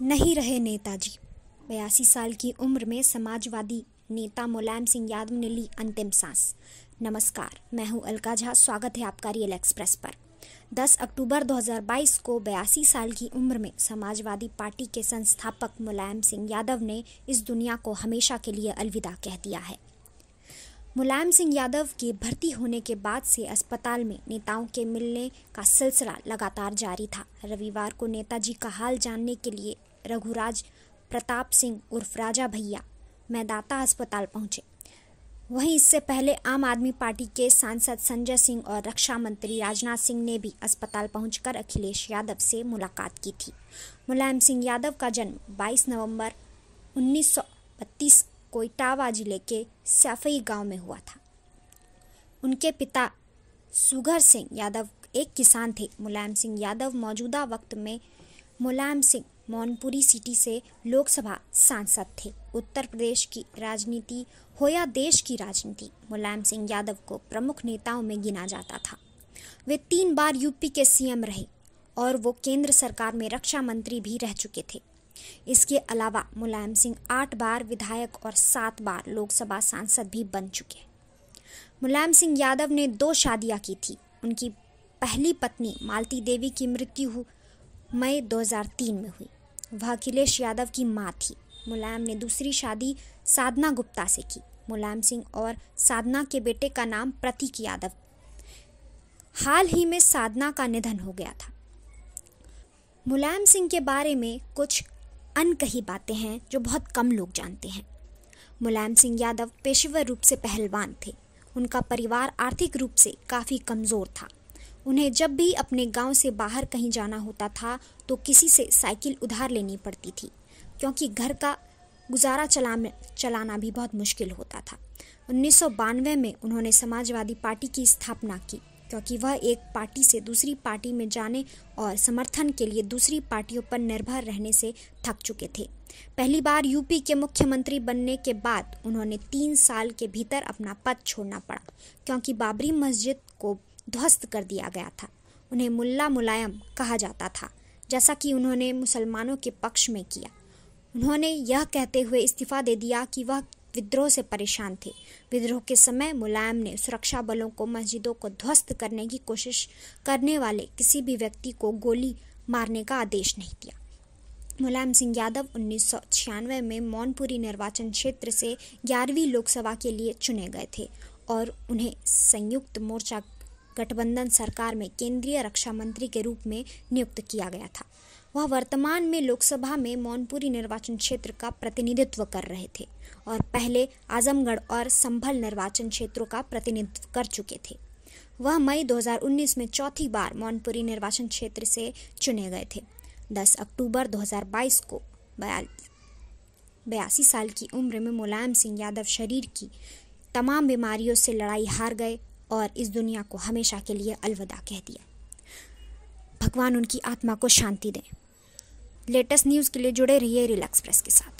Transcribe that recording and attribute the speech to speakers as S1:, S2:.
S1: नहीं रहे नेताजी बयासी साल की उम्र में समाजवादी नेता मुलायम सिंह यादव ने ली अंतिम सांस नमस्कार मैं हूं अलका झा स्वागत है आपका रियल एक्सप्रेस पर 10 अक्टूबर 2022 को बयासी साल की उम्र में समाजवादी पार्टी के संस्थापक मुलायम सिंह यादव ने इस दुनिया को हमेशा के लिए अलविदा कह दिया है मुलायम सिंह यादव के भर्ती होने के बाद से अस्पताल में नेताओं के मिलने का सिलसिला लगातार जारी था रविवार को नेताजी का हाल जानने के लिए रघुराज प्रताप सिंह उर्फ राजा भैया मैदाता अस्पताल पहुंचे वहीं इससे पहले आम आदमी पार्टी के सांसद संजय सिंह और रक्षा मंत्री राजनाथ सिंह ने भी अस्पताल पहुंचकर अखिलेश यादव से मुलाकात की थी मुलायम सिंह यादव का जन्म 22 नवंबर 1932 को इटावा जिले के सैफई गांव में हुआ था उनके पिता सुगर सिंह यादव एक किसान थे मुलायम सिंह यादव मौजूदा वक्त में मुलायम सिंह मौनपुरी सिटी से लोकसभा सांसद थे उत्तर प्रदेश की राजनीति हो या देश की राजनीति मुलायम सिंह यादव को प्रमुख नेताओं में गिना जाता था वे तीन बार यूपी के सीएम रहे और वो केंद्र सरकार में रक्षा मंत्री भी रह चुके थे इसके अलावा मुलायम सिंह आठ बार विधायक और सात बार लोकसभा सांसद भी बन चुके मुलायम सिंह यादव ने दो शादियां की थी उनकी पहली पत्नी मालती देवी की मृत्यु मई 2003 में हुई वह अखिलेश यादव की माँ थी मुलायम ने दूसरी शादी साधना गुप्ता से की मुलायम सिंह और साधना के बेटे का नाम प्रतीक यादव हाल ही में साधना का निधन हो गया था मुलायम सिंह के बारे में कुछ अनकही बातें हैं जो बहुत कम लोग जानते हैं मुलायम सिंह यादव पेशेवर रूप से पहलवान थे उनका परिवार आर्थिक रूप से काफ़ी कमज़ोर था उन्हें जब भी अपने गांव से बाहर कहीं जाना होता था तो किसी से साइकिल उधार लेनी पड़ती थी क्योंकि घर का गुजारा चला चलाना भी बहुत मुश्किल होता था उन्नीस में उन्होंने समाजवादी पार्टी की स्थापना की क्योंकि वह एक पार्टी से दूसरी पार्टी में जाने और समर्थन के लिए दूसरी पार्टियों पर निर्भर रहने से थक चुके थे पहली बार यूपी के मुख्यमंत्री बनने के बाद उन्होंने तीन साल के भीतर अपना पद छोड़ना पड़ा क्योंकि बाबरी मस्जिद को ध्वस्त कर दिया गया था उन्हें मुल्ला मुलायम कहा जाता था जैसा कि उन्होंने मुसलमानों के पक्ष में किया उन्होंने यह कहते हुए इस्तीफा दे दिया कि वह विद्रोह से परेशान थे विद्रोह के समय मुलायम ने सुरक्षा बलों को मस्जिदों को ध्वस्त करने की कोशिश करने वाले किसी भी व्यक्ति को गोली मारने का आदेश नहीं दिया मुलायम सिंह यादव उन्नीस में मौनपुरी निर्वाचन क्षेत्र से ग्यारहवीं लोकसभा के लिए चुने गए थे और उन्हें संयुक्त मोर्चा गठबंधन सरकार में केंद्रीय रक्षा मंत्री के रूप में नियुक्त किया गया था वह वर्तमान में लोकसभा में मौनपुरी निर्वाचन क्षेत्र का प्रतिनिधित्व कर रहे थे और पहले आजमगढ़ और संभल निर्वाचन क्षेत्रों का प्रतिनिधित्व कर चुके थे वह मई 2019 में चौथी बार मौनपुरी निर्वाचन क्षेत्र से चुने गए थे 10 अक्टूबर 2022 को बयासी साल की उम्र में मुलायम सिंह यादव शरीर की तमाम बीमारियों से लड़ाई हार गए और इस दुनिया को हमेशा के लिए अलविदा कह दिया भगवान उनकी आत्मा को शांति दें लेटेस्ट न्यूज़ के लिए जुड़े रहिए रिलैक्स प्रेस के साथ